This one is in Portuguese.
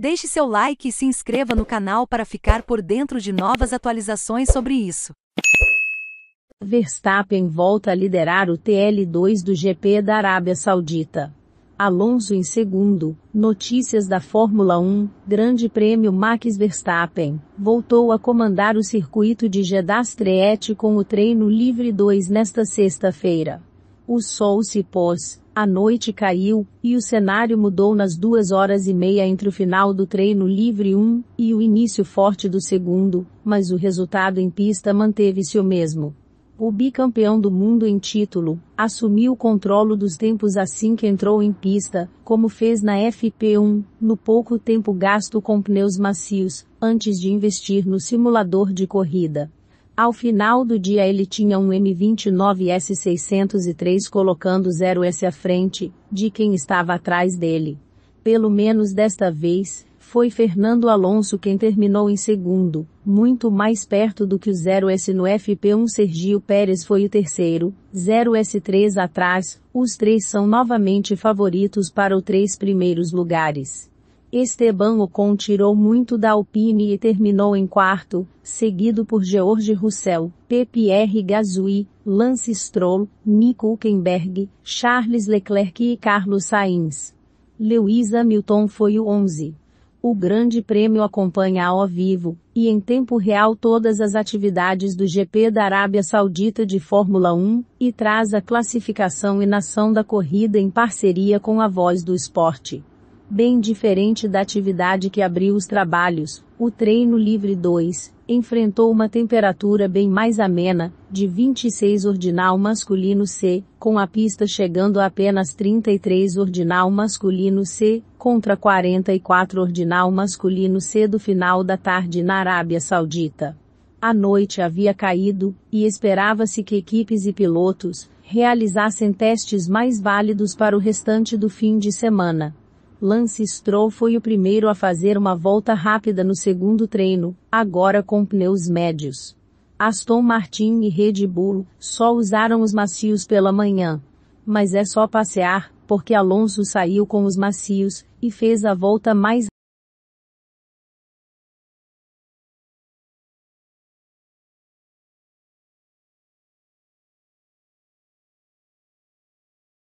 Deixe seu like e se inscreva no canal para ficar por dentro de novas atualizações sobre isso. Verstappen volta a liderar o TL2 do GP da Arábia Saudita. Alonso em segundo. Notícias da Fórmula 1, Grande Prêmio Max Verstappen, voltou a comandar o circuito de Jeddah Street com o treino livre 2 nesta sexta-feira. O sol se pôs, a noite caiu, e o cenário mudou nas duas horas e meia entre o final do treino livre 1 e o início forte do segundo, mas o resultado em pista manteve-se o mesmo. O bicampeão do mundo em título, assumiu o controle dos tempos assim que entrou em pista, como fez na FP1, no pouco tempo gasto com pneus macios, antes de investir no simulador de corrida. Ao final do dia ele tinha um M29S603 colocando 0S à frente, de quem estava atrás dele. Pelo menos desta vez, foi Fernando Alonso quem terminou em segundo, muito mais perto do que o 0S no FP1 Sergio Pérez foi o terceiro, 0S3 atrás, os três são novamente favoritos para os três primeiros lugares. Esteban Ocon tirou muito da Alpine e terminou em quarto, seguido por George Russell, P.Pierre Gasly, Lance Stroll, Nico Hülkenberg, Charles Leclerc e Carlos Sainz. Lewis Hamilton foi o 11. O Grande Prêmio acompanha ao vivo e em tempo real todas as atividades do GP da Arábia Saudita de Fórmula 1 e traz a classificação e nação da corrida em parceria com a Voz do Esporte bem diferente da atividade que abriu os trabalhos, o treino livre 2 enfrentou uma temperatura bem mais amena, de 26 ordinal masculino C, com a pista chegando a apenas 33 ordinal masculino C, contra 44 ordinal masculino C do final da tarde na Arábia Saudita. A noite havia caído, e esperava-se que equipes e pilotos realizassem testes mais válidos para o restante do fim de semana. Lance Stroll foi o primeiro a fazer uma volta rápida no segundo treino, agora com pneus médios. Aston Martin e Red Bull só usaram os macios pela manhã. Mas é só passear, porque Alonso saiu com os macios e fez a volta mais